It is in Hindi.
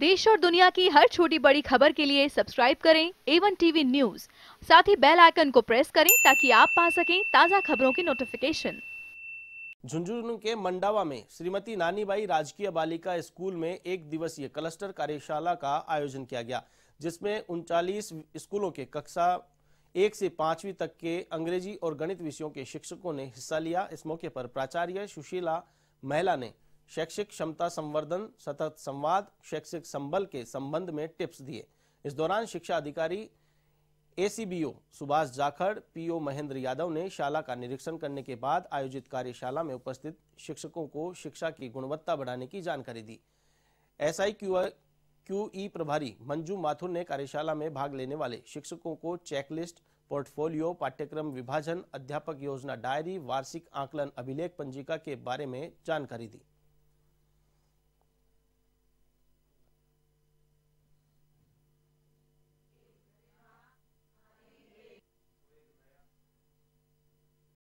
देश और दुनिया की हर छोटी बड़ी खबर के लिए सब्सक्राइब करें एवन टीवी न्यूज साथ ही बेल आइकन को प्रेस करें ताकि आप पा सकें ताज़ा खबरों की नोटिफिकेशन झुंझुनू के मंडावा में श्रीमती नानीबाई राजकीय बालिका स्कूल में एक दिवसीय क्लस्टर कार्यशाला का आयोजन किया गया जिसमें उनचालीस स्कूलों के कक्षा एक से पांचवी तक के अंग्रेजी और गणित विषयों के शिक्षकों ने हिस्सा लिया इस मौके पर प्राचार्य सुशीला महिला ने शैक्षिक क्षमता संवर्धन सतत संवाद शैक्षिक संबल के संबंध में टिप्स दिए इस दौरान शिक्षा अधिकारी एसीबीओ सुभाष जाखड़ पीओ महेंद्र यादव ने शाला का निरीक्षण करने के बाद आयोजित कार्यशाला में उपस्थित शिक्षकों को शिक्षा की गुणवत्ता बढ़ाने की जानकारी दी एस आई ई प्रभारी मंजू माथुर ने कार्यशाला में भाग लेने वाले शिक्षकों को चेकलिस्ट पोर्टफोलियो पाठ्यक्रम विभाजन अध्यापक योजना डायरी वार्षिक आकलन अभिलेख पंजिका के बारे में जानकारी दी